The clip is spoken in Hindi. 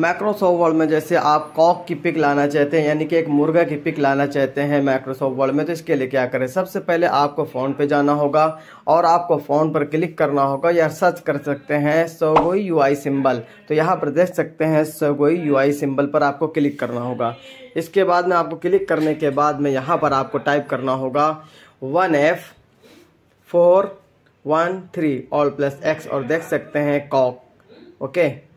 माइक्रोसॉफ्ट वर्ल्ड में जैसे आप कॉक की पिक लाना चाहते हैं यानी कि एक मुर्गा की पिक लाना चाहते हैं माइक्रोसॉफ्ट वर्ल्ड में तो इसके लिए क्या करें सबसे पहले आपको फ़ोन पे जाना होगा और आपको फ़ोन पर क्लिक करना होगा या सर्च कर सकते हैं सोगोई यूआई सिंबल तो यहाँ पर देख सकते हैं सोगोई यूआई सिंबल पर आपको क्लिक करना होगा इसके बाद में आपको क्लिक करने के बाद में यहाँ पर आपको टाइप करना होगा one F four one three all plus X और देख सकते हैं कॉक ओके